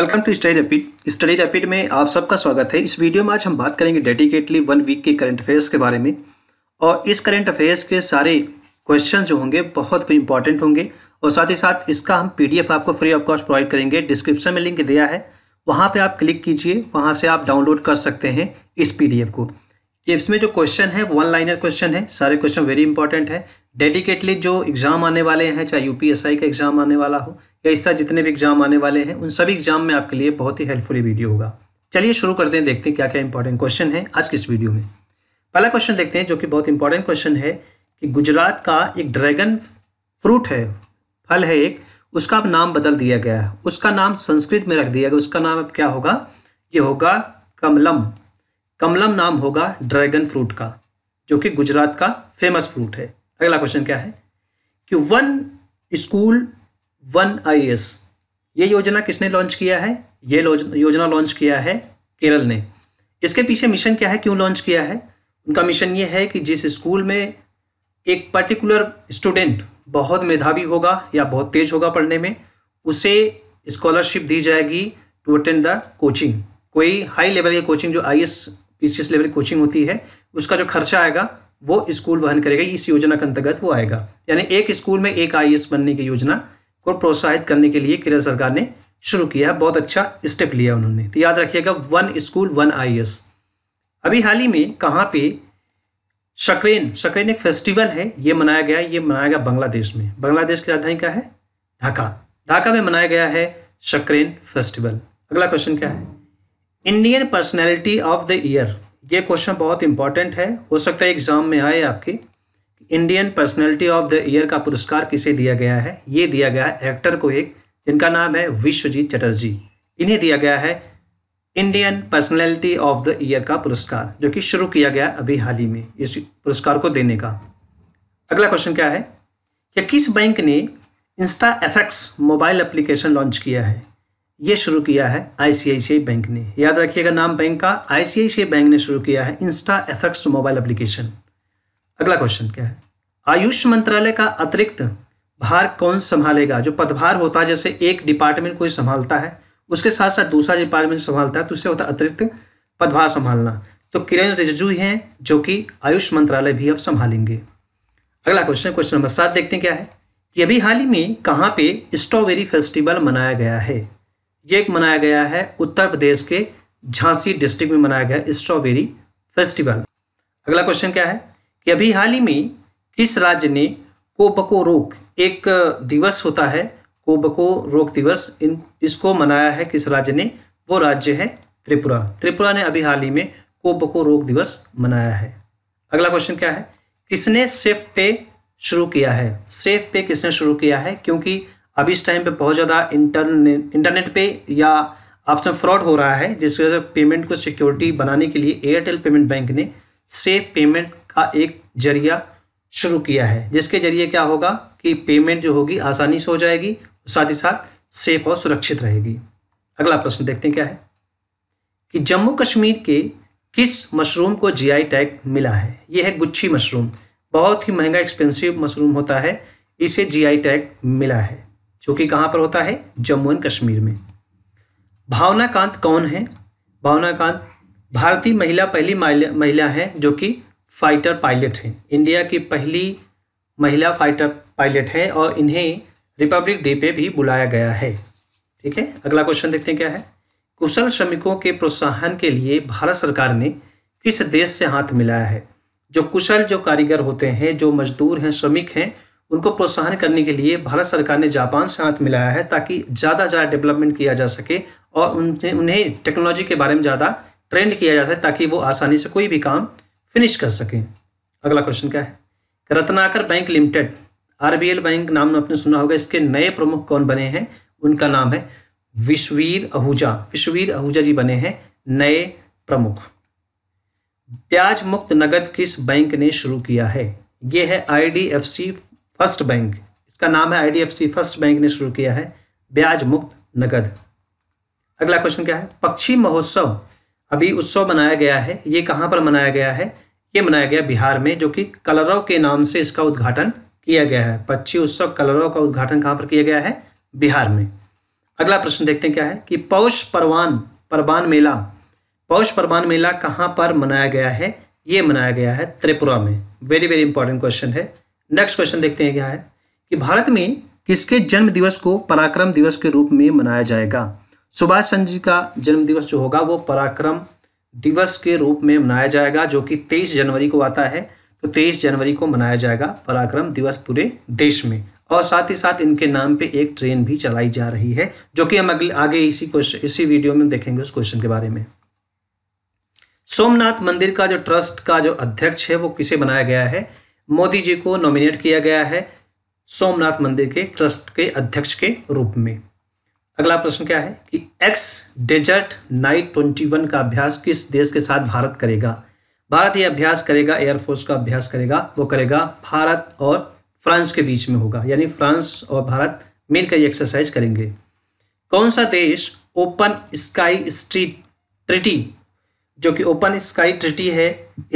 welcome to Study Rapid Study Rapid में आप सबका स्वागत है इस वीडियो में आज हम बात करेंगे डेडिकेटली वन वीक के करंट अफेयर्स के बारे में और इस करंट अफेयर्स के सारे क्वेश्चन जो होंगे बहुत इंपॉर्टेंट होंगे और साथ ही साथ इसका हम पीडीएफ आपको फ्री ऑफ कॉस्ट प्रोवाइड करेंगे डिस्क्रिप्शन में लिंक दिया है वहाँ पर आप क्लिक कीजिए वहाँ से आप डाउनलोड कर सकते हैं इस पी को इसमें जो क्वेश्चन है वन लाइनर क्वेश्चन है सारे क्वेश्चन वेरी इंपॉर्टेंट है डेडिकेटली जो एग्ज़ाम आने वाले हैं चाहे यूपीएसआई का एग्ज़ाम आने वाला हो या इस तरह जितने भी एग्ज़ाम आने वाले हैं उन सभी एग्ज़ाम में आपके लिए बहुत ही हेल्पफुल वीडियो होगा चलिए शुरू करते हैं देखते हैं क्या क्या इंपॉर्टेंट क्वेश्चन है आज की इस वीडियो में पहला क्वेश्चन देखते हैं जो कि बहुत इंपॉर्टेंट क्वेश्चन है कि गुजरात का एक ड्रैगन फ्रूट है फल है एक उसका अब नाम बदल दिया गया है उसका नाम संस्कृत में रख दिया गया उसका नाम अब क्या होगा ये होगा कमलम कमलम नाम होगा ड्रैगन फ्रूट का जो कि गुजरात का फेमस फ्रूट है अगला क्वेश्चन क्या है कि वन स्कूल वन आई ये योजना किसने लॉन्च किया है ये योजना लॉन्च किया है केरल ने इसके पीछे मिशन क्या है क्यों लॉन्च किया है उनका मिशन ये है कि जिस स्कूल में एक पर्टिकुलर स्टूडेंट बहुत मेधावी होगा या बहुत तेज होगा पढ़ने में उसे स्कॉलरशिप दी जाएगी टू अटेंड द कोचिंग कोई हाई लेवल की कोचिंग जो आई एस लेवल की कोचिंग होती है उसका जो खर्चा आएगा वो स्कूल वहन करेगा इस योजना के अंतर्गत वो आएगा यानी एक स्कूल में एक आई बनने की योजना को प्रोत्साहित करने के लिए केरल सरकार ने शुरू किया बहुत अच्छा स्टेप लिया उन्होंने तो याद रखिएगा वन स्कूल वन आई अभी हाल ही में कहाँ पे शक्रेन शक्रेन एक फेस्टिवल है ये मनाया गया ये मनाया गया बांग्लादेश में बांग्लादेश की राजधानी क्या है ढाका ढाका में मनाया गया है शक्रेन फेस्टिवल अगला क्वेश्चन क्या है Indian personality of the year ये क्वेश्चन बहुत इंपॉर्टेंट है हो सकता है एग्जाम में आए आपके Indian personality of the year का पुरस्कार किसे दिया गया है ये दिया गया है एक्टर को एक जिनका नाम है विश्वजीत चटर्जी इन्हें दिया गया है Indian personality of the year का पुरस्कार जो कि शुरू किया गया अभी हाल ही में इस पुरस्कार को देने का अगला क्वेश्चन क्या है कि किस बैंक ने insta effects mobile application launch किया है ये शुरू किया है आईसीआईसीआई बैंक ने याद रखिएगा नाम बैंक का आईसीआईसीआई बैंक ने शुरू किया है इंस्टा एफेक्ट्स मोबाइल एप्लीकेशन अगला क्वेश्चन क्या है आयुष मंत्रालय का अतिरिक्त भार कौन संभालेगा जो पदभार होता है जैसे एक डिपार्टमेंट कोई संभालता है उसके साथ साथ दूसरा डिपार्टमेंट संभालता है तो उससे होता है अतिरिक्त पदभार संभालना तो किरण रिजिजू हैं जो कि आयुष मंत्रालय भी अब संभालेंगे अगला क्वेश्चन क्वेश्चन नंबर सात देखते हैं क्या है कि अभी हाल ही में कहाँ पे स्ट्रॉबेरी फेस्टिवल मनाया गया है ये एक मनाया गया है उत्तर प्रदेश के झांसी डिस्ट्रिक्ट में मनाया गया स्ट्रॉबेरी फेस्टिवल अगला क्वेश्चन क्या है कि अभी हाल ही में किस राज्य ने कोबको रोक एक दिवस होता है कोबको रोक दिवस इन इसको मनाया है किस राज्य ने वो राज्य है त्रिपुरा त्रिपुरा ने अभी हाल ही में कोबको रोक दिवस मनाया है अगला क्वेश्चन क्या है किसने सेफ पे शुरू किया है सेफ पे किसने शुरू किया है क्योंकि अब इस टाइम पे बहुत ज़्यादा इंटरनेट इंटरनेट पे या आपसे फ्रॉड हो रहा है जिसकी वजह से पेमेंट को सिक्योरिटी बनाने के लिए एयरटेल पेमेंट बैंक ने सेफ पेमेंट का एक जरिया शुरू किया है जिसके जरिए क्या होगा कि पेमेंट जो होगी आसानी से हो जाएगी साथ ही साथ सेफ और सुरक्षित रहेगी अगला प्रश्न देखते हैं क्या है कि जम्मू कश्मीर के किस मशरूम को जीआई टैग मिला है यह है गुच्छी मशरूम बहुत ही महंगा एक्सपेंसिव मशरूम होता है इसे जीआई टैग मिला है जो कि कहाँ पर होता है जम्मू एंड कश्मीर में भावना कांत कौन है भावना कांत भारतीय महिला पहली महिला है जो कि फाइटर पायलट है इंडिया की पहली महिला फाइटर पायलट है और इन्हें रिपब्लिक डे पे भी बुलाया गया है ठीक है अगला क्वेश्चन देखते हैं क्या है कुशल श्रमिकों के प्रोत्साहन के लिए भारत सरकार ने किस देश से हाथ मिलाया है जो कुशल जो कारीगर होते हैं जो मजदूर हैं श्रमिक हैं उनको प्रोत्साहन करने के लिए भारत सरकार ने जापान से हाथ मिलाया है ताकि ज़्यादा ज़्यादा डेवलपमेंट किया जा सके और उन्हें उन्हें टेक्नोलॉजी के बारे में ज़्यादा ट्रेंड किया जा सके ताकि वो आसानी से कोई भी काम फिनिश कर सकें अगला क्वेश्चन क्या है Ratnakar bank limited R bank नाम आपने सुना होगा इसके नए प्रमुख कौन बने हैं उनका नाम है विश्ववीर आहूजा विश्ववीर आहूजा जी बने हैं नए प्रमुख ब्याज मुक्त नगद किस बैंक ने शुरू किया है यह है सी फर्स्ट बैंक इसका नाम है आई फर्स्ट बैंक ने शुरू किया है ब्याज मुक्त नकद अगला क्वेश्चन क्या है पक्षी महोत्सव अभी उत्सव मनाया गया है ये कहाँ पर मनाया गया है ये मनाया गया बिहार में जो कि कलरव के नाम से इसका उद्घाटन किया गया है पक्षी उत्सव कलरव का उद्घाटन कहाँ पर किया गया है बिहार में अगला प्रश्न देखते हैं क्या है कि पौष परवान परवान मेला पौष परवान मेला कहाँ पर मनाया गया है ये मनाया गया है त्रिपुरा में वेरी वेरी इंपॉर्टेंट क्वेश्चन है नेक्स्ट क्वेश्चन देखते हैं क्या है कि भारत में किसके जन्म दिवस को पराक्रम दिवस के रूप में मनाया जाएगा सुभाष चंद्र जी का जन्म दिवस जो होगा वो पराक्रम दिवस के रूप में मनाया जाएगा जो कि तेईस जनवरी को आता है तो तेईस जनवरी को मनाया जाएगा पराक्रम दिवस पूरे देश में और साथ ही साथ इनके नाम पे एक ट्रेन भी चलाई जा रही है जो कि हम अगले आगे इसी क्वेश्चन इसी वीडियो में देखेंगे उस क्वेश्चन के बारे में सोमनाथ मंदिर का जो ट्रस्ट का जो अध्यक्ष है वो किसे बनाया गया है मोदी जी को नॉमिनेट किया गया है सोमनाथ मंदिर के ट्रस्ट के अध्यक्ष के रूप में अगला प्रश्न क्या है कि ex desert knight twenty one का अभ्यास किस देश के साथ भारत करेगा भारत ये अभ्यास करेगा एयरफोर्स का अभ्यास करेगा वो करेगा भारत और फ्रांस के बीच में होगा यानी फ्रांस और भारत मिलकर ये एक्सरसाइज करेंगे कौन सा देश ओपन स्काई स्ट्रीट ट्रिटी जो कि ओपन स्काई ट्रिटी है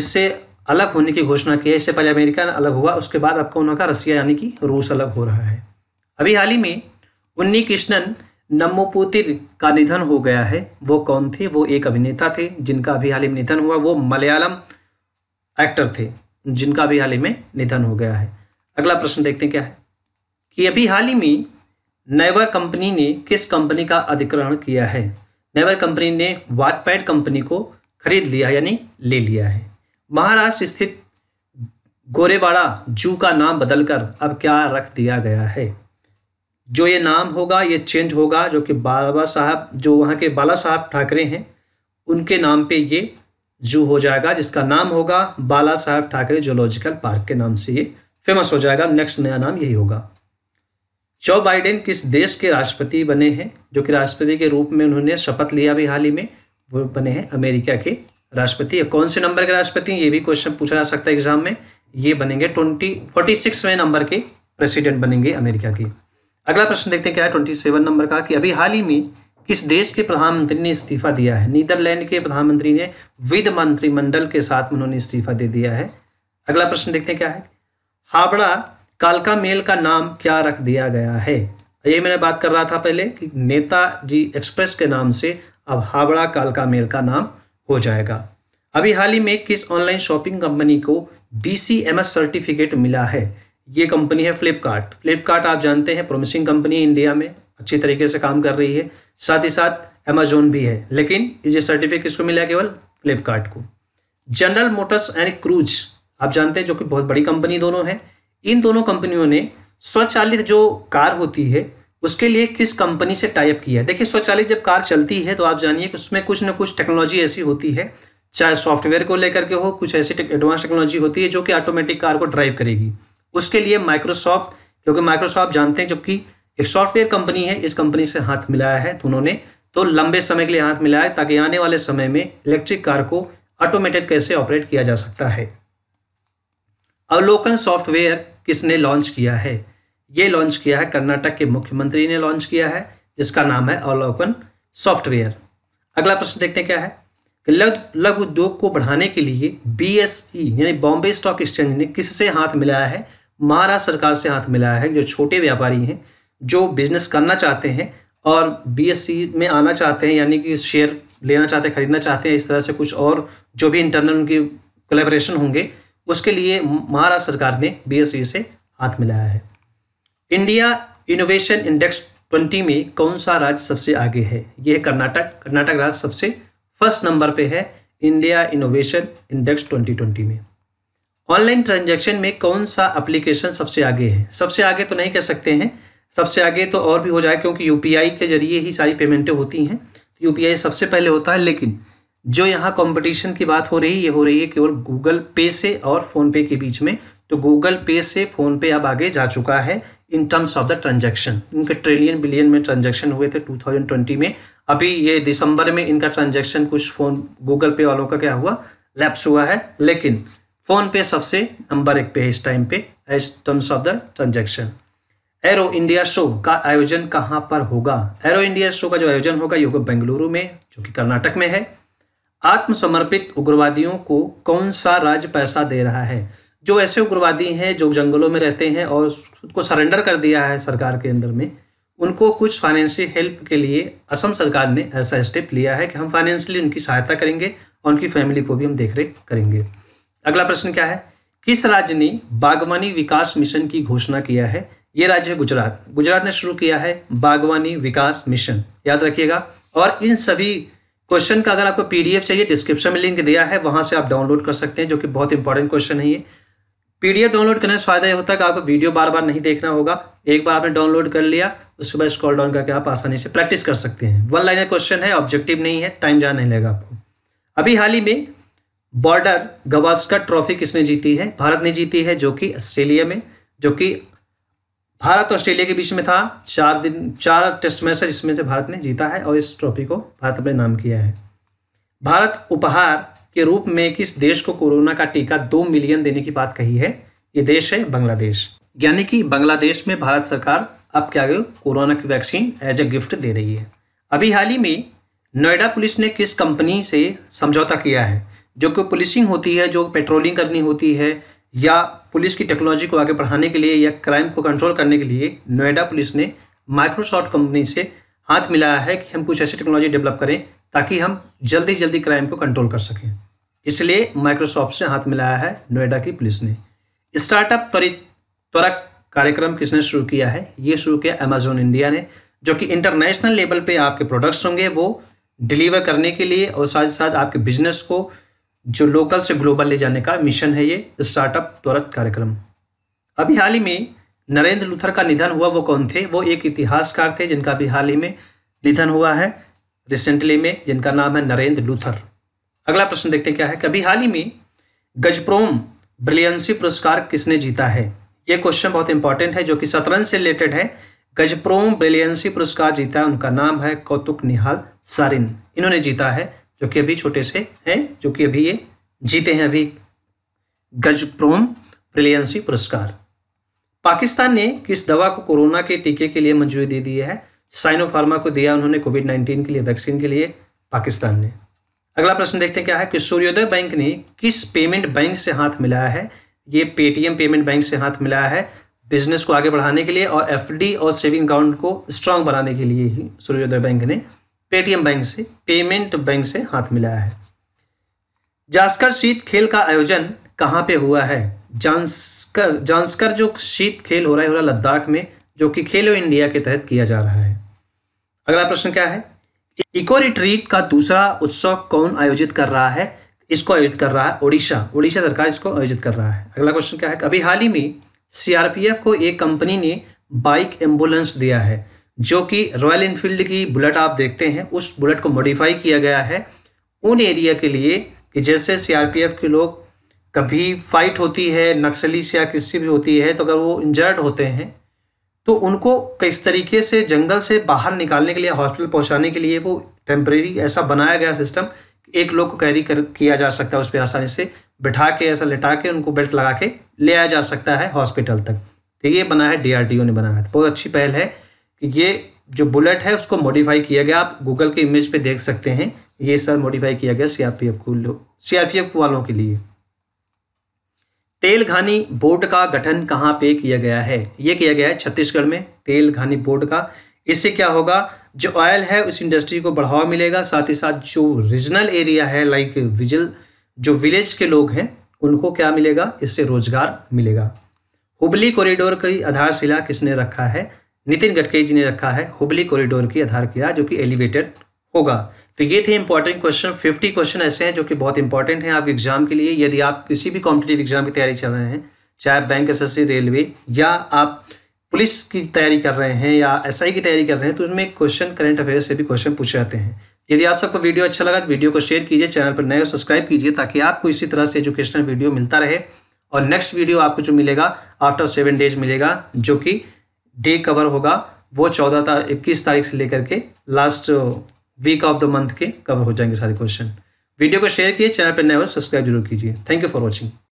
इससे अलग होने की घोषणा की है इससे पहले अमेरिका अलग हुआ उसके बाद आपको कौन कहा रसिया यानी कि रूस अलग हो रहा है अभी हाल ही में उन्नी कृष्णन नमोपोतिर का निधन हो गया है वो कौन थे वो एक अभिनेता थे जिनका अभी हाल ही में निधन हुआ वो मलयालम एक्टर थे जिनका अभी हाल ही में निधन हो गया है अगला प्रश्न देखते हैं क्या है कि अभी हाल ही में नेवर कंपनी ने किस कंपनी का अधिग्रहण किया है नेवर कंपनी ने वाटपैड कंपनी को खरीद लिया यानी ले लिया है महाराष्ट्र स्थित गोरेवाड़ा जू का नाम बदलकर अब क्या रख दिया गया है जो ये नाम होगा ये चेंज होगा जो कि बाबा साहब जो वहाँ के बाला साहब ठाकरे हैं उनके नाम पे ये जू हो जाएगा जिसका नाम होगा बाला साहब ठाकरे जोलॉजिकल पार्क के नाम से ये फेमस हो जाएगा नेक्स्ट नया नाम यही होगा जो बाइडेन किस देश के राष्ट्रपति बने हैं जो कि राष्ट्रपति के रूप में उन्होंने शपथ लिया भी हाल ही में वो बने हैं अमेरिका के राष्ट्रपति या कौन से नंबर के राष्ट्रपति ये भी क्वेश्चन पूछा जा सकता है एग्जाम में ये बनेंगे ट्वेंटी फोर्टी सिक्सवें नंबर के प्रेसिडेंट बनेंगे अमेरिका के अगला प्रश्न देखते हैं क्या है ट्वेंटी सेवन नंबर का कि अभी हाल ही में किस देश के प्रधानमंत्री ने इस्तीफा दिया है नीदरलैंड के प्रधानमंत्री ने विद मंत्रिमंडल के साथ उन्होंने इस्तीफा दे दिया है अगला प्रश्न देखते हैं क्या है हावड़ा कालका मेल का नाम क्या रख दिया गया है ये मैंने बात कर रहा था पहले कि नेताजी एक्सप्रेस के नाम से अब हावड़ा कालका मेल का नाम हो जाएगा अभी हाल ही में किस ऑनलाइन शॉपिंग कंपनी को बी सर्टिफिकेट मिला है ये कंपनी है फ्लिपकार्ट फ्लिपकार्ट आप जानते हैं प्रोमिसिंग कंपनी इंडिया में अच्छी तरीके से काम कर रही है साथ ही साथ अमेजोन भी है लेकिन ये सर्टिफिकेट किसको मिला केवल फ्लिपकार्ट को जनरल मोटर्स एंड क्रूज आप जानते हैं जो कि बहुत बड़ी कंपनी दोनों है इन दोनों कंपनियों ने स्वचालित जो कार होती है उसके लिए किस कंपनी से टाइप किया है देखिए स्वचालित जब कार चलती है तो आप जानिए कि उसमें कुछ ना कुछ टेक्नोलॉजी ऐसी होती है चाहे सॉफ्टवेयर को लेकर के हो कुछ ऐसी एडवांस टेक्नोलॉजी होती है जो कि ऑटोमेटिक कार को ड्राइव करेगी उसके लिए माइक्रोसॉफ्ट क्योंकि माइक्रोसॉफ्ट जानते हैं जबकि एक सॉफ्टवेयर कंपनी है इस कंपनी से हाथ मिलाया है तो उन्होंने तो लंबे समय के लिए हाथ मिलाया है ताकि आने वाले समय में इलेक्ट्रिक कार को ऑटोमेटेड कैसे ऑपरेट किया जा सकता है अवलोकन सॉफ्टवेयर किसने लॉन्च किया है ये लॉन्च किया है कर्नाटक के मुख्यमंत्री ने लॉन्च किया है जिसका नाम है अवलोकन सॉफ्टवेयर अगला प्रश्न देखते हैं क्या है कि लघु उद्योग को बढ़ाने के लिए बी e, यानी बॉम्बे स्टॉक एक्सचेंज ने किससे हाथ मिलाया है महाराष्ट्र सरकार से हाथ मिलाया है जो छोटे व्यापारी हैं जो बिजनेस करना चाहते हैं और बीएससी e में आना चाहते हैं यानी कि शेयर लेना चाहते हैं खरीदना चाहते हैं इस तरह से कुछ और जो भी इंटरनल उनके कोलेबरेशन होंगे उसके लिए महाराष्ट्र सरकार ने बीएससी e से हाथ मिलाया है इंडिया इनोवेशन इंडेक्स 20 में कौन सा राज्य सबसे आगे है यह कर्नाटक कर्नाटक राज्य सबसे फर्स्ट नंबर पे है इंडिया इनोवेशन इंडेक्स 2020 में ऑनलाइन ट्रांजैक्शन में कौन सा एप्लीकेशन सबसे आगे है सबसे आगे तो नहीं कह सकते हैं सबसे आगे तो और भी हो जाए क्योंकि यूपीआई के जरिए ही सारी पेमेंटें होती हैं तो यूपीआई सबसे पहले होता है लेकिन जो यहाँ कंपटीशन की बात हो रही है ये हो रही है केवल गूगल पे से और फ़ोनपे के बीच में तो गूगल पे से फ़ोनपे अब आगे जा चुका है in terms of the transaction इनके ट्रिलियन बिलियन में ट्रांजेक्शन हुए थे 2020 में अभी ये दिसंबर में इनका ट्रांजेक्शन कुछ फोन गूगल पे वालों का क्या हुआ लैप्स हुआ है लेकिन फोन पे सबसे नंबर एक पे है इस टाइम पे as terms of the transaction aero India show का आयोजन कहाँ पर होगा एरो इंडिया शो का जो आयोजन होगा ये होगा बेंगलुरु में जो कि कर्नाटक में है आत्मसमर्पित उग्रवादियों को कौन सा राज्य पैसा दे रहा है जो ऐसे उग्रवादी हैं जो जंगलों में रहते हैं और खुद को सरेंडर कर दिया है सरकार के अंडर में उनको कुछ फाइनेंशियल हेल्प के लिए असम सरकार ने ऐसा स्टेप लिया है कि हम फाइनेंशियली उनकी सहायता करेंगे और उनकी फैमिली को भी हम देख रेख करेंगे अगला प्रश्न क्या है किस राज्य ने बागवानी विकास मिशन की घोषणा किया है ये राज्य है गुजरात गुजरात ने शुरू किया है बागवानी विकास मिशन याद रखिएगा और इन सभी क्वेश्चन का अगर आपको पीडीएफ चाहिए डिस्क्रिप्शन में लिंक दिया है वहाँ से आप डाउनलोड कर सकते हैं जो कि बहुत इंपॉर्टेंट क्वेश्चन है ये पीडीएफ डाउनलोड करने से फायदा ये होता है कि आपको वीडियो बार बार नहीं देखना होगा एक बार आपने डाउनलोड कर लिया उसके बाद स्क्रॉल डाउन करके आप आसानी से प्रैक्टिस कर सकते हैं वन लाइनर क्वेश्चन है ऑब्जेक्टिव नहीं है टाइम ज़्यादा नहीं लगेगा आपको अभी हाल ही में बॉर्डर गवास्कर ट्रॉफी किसने जीती है भारत ने जीती है जो कि ऑस्ट्रेलिया में जो कि भारत और ऑस्ट्रेलिया के बीच में था चार दिन चार टेस्ट मैच है जिसमें से भारत ने जीता है और इस ट्रॉफी को भारत अपने नाम किया है भारत उपहार के रूप में किस देश को कोरोना का टीका दो मिलियन देने की बात कही है ये देश है बांग्लादेश यानी कि बांग्लादेश में भारत सरकार अब क्या कोरोना की वैक्सीन एज ए गिफ्ट दे रही है अभी हाल ही में नोएडा पुलिस ने किस कंपनी से समझौता किया है जो कि पुलिसिंग होती है जो पेट्रोलिंग करनी होती है या पुलिस की टेक्नोलॉजी को आगे बढ़ाने के लिए या क्राइम को कंट्रोल करने के लिए नोएडा पुलिस ने माइक्रोसॉफ्ट कंपनी से हाथ मिलाया है कि हम कुछ ऐसी टेक्नोलॉजी डेवलप करें ताकि हम जल्दी जल्दी क्राइम को कंट्रोल कर सकें इसलिए माइक्रोसॉफ्ट से हाथ मिलाया है नोएडा की पुलिस ने स्टार्टअप त्वरित त्वरक कार्यक्रम किसने शुरू किया है ये शुरू किया अमेजोन इंडिया ने जो कि इंटरनेशनल लेवल पे आपके प्रोडक्ट्स होंगे वो डिलीवर करने के लिए और साथ ही साथ आपके बिजनेस को जो लोकल से ग्लोबल ले जाने का मिशन है ये स्टार्टअप त्वरक कार्यक्रम अभी हाल ही में नरेंद्र लुथर का निधन हुआ वो कौन थे वो एक इतिहासकार थे जिनका अभी हाल ही में निधन हुआ है रिसेंटली में जिनका नाम है नरेंद्र लूथर अगला प्रश्न देखते हैं क्या है कभी हाल ही में गजप्रोम ब्रिलियंसी पुरस्कार किसने जीता है ये क्वेश्चन बहुत इंपॉर्टेंट है जो कि शतरंज से रिलेटेड है गजप्रोम ब्रिलियंसी पुरस्कार जीता है उनका नाम है कौतुक निहाल सारिन इन्होंने जीता है जो कि अभी छोटे से हैं जो कि अभी ये जीते हैं अभी गजप्रोम ब्रिलियंसी पुरस्कार पाकिस्तान ने किस दवा को कोरोना के टीके के लिए मंजूरी दे दी है साइनो फार्मा को दिया उन्होंने कोविड नाइन्टीन के लिए वैक्सीन के लिए पाकिस्तान ने अगला प्रश्न देखते हैं क्या है कि सूर्योदय बैंक ने किस पेमेंट बैंक से हाथ मिलाया है ये पेटीएम पेमेंट बैंक से हाथ मिलाया है बिजनेस को आगे बढ़ाने के लिए और एफ और सेविंग अकाउंट को स्ट्रांग बनाने के लिए ही सूर्योदय बैंक ने पेटीएम बैंक से पेमेंट बैंक से हाथ मिलाया है जास्कर शीत खेल का आयोजन कहाँ पे हुआ है जांसकर जांसकर जो शीत खेल हो रहा है हो रहा लद्दाख में जो कि खेलो इंडिया के तहत किया जा रहा है अगला प्रश्न क्या है इको रिट्रीट का दूसरा उत्सव कौन आयोजित कर रहा है इसको आयोजित कर रहा है ओडिशा ओडिशा सरकार इसको आयोजित कर रहा है अगला क्वेश्चन क्या है अभी हाल ही में सीआरपीएफ को एक कंपनी ने बाइक एम्बुलेंस दिया है जो कि रॉयल इनफील्ड की बुलेट आप देखते हैं उस बुलेट को मॉडिफाई किया गया है उन एरिया के लिए कि जैसे सीआरपीएफ के लोग कभी फाइट होती है नक्सली से या किसी भी होती है तो अगर वो इंजर्ड होते हैं तो उनको किस तरीके से जंगल से बाहर निकालने के लिए हॉस्पिटल पहुंचाने के लिए वो टेम्प्रेरी ऐसा बनाया गया सिस्टम एक लोग को कैरी कर किया जा सकता है उस पर आसानी से बिठा के ऐसा लिटा के उनको बेल्ट लगा के ले आया जा सकता है हॉस्पिटल तक तो ये बना है डी ने बनाया है तो बहुत अच्छी पहल है कि ये जो बुलेट है उसको मॉडिफाई किया गया आप गूगल के इमेज पे देख सकते हैं ये सर मॉडिफाई किया गया सीआरपीएफ को सीआरपीएफ वालों के लिए तेलघानी बोर्ड का गठन कहाँ पे किया गया है ये किया गया है छत्तीसगढ़ में तेलघानी बोर्ड का इससे क्या होगा जो ऑयल है उस इंडस्ट्री को बढ़ावा मिलेगा साथ ही साथ जो रीजनल एरिया है लाइक विजल जो विलेज के लोग हैं उनको क्या मिलेगा इससे रोजगार मिलेगा हुबली कॉरिडोर की आधारशिला किसने रखा है नितिन गडकरी जी ने रखा है हुबली कॉरिडोर की आधारशिला जो कि एलिवेटेड होगा तो ये थे इंपॉर्टेंट क्वेश्चन 50 क्वेश्चन ऐसे हैं जो कि बहुत इंपॉर्टेंट हैं आपके एग्जाम के लिए यदि आप किसी भी कॉम्पिटेटिव एग्जाम की तैयारी चल रहे हैं चाहे आप बैंक एस रेलवे या आप पुलिस की तैयारी कर रहे हैं या एस की तैयारी कर रहे हैं तो उनमें क्वेश्चन करंट अफेयर से भी क्वेश्चन पूछे जाते हैं यदि आप सबको वीडियो अच्छा लगा तो वीडियो को शेयर कीजिए चैनल पर नए सब्सक्राइब कीजिए ताकि आपको इसी तरह से एजुकेशनल वीडियो मिलता रहे और नेक्स्ट वीडियो आपको जो मिलेगा आफ्टर सेवन डेज मिलेगा जो कि डे कवर होगा वो चौदह तारीख इक्कीस तारीख से लेकर के last week of the month के कवर हो जाएंगे सारे क्वेश्चन वीडियो को शेयर किए चैनल पर नए हो सब्सक्राइब जरूर कीजिए थैंक यू फॉर वॉचिंग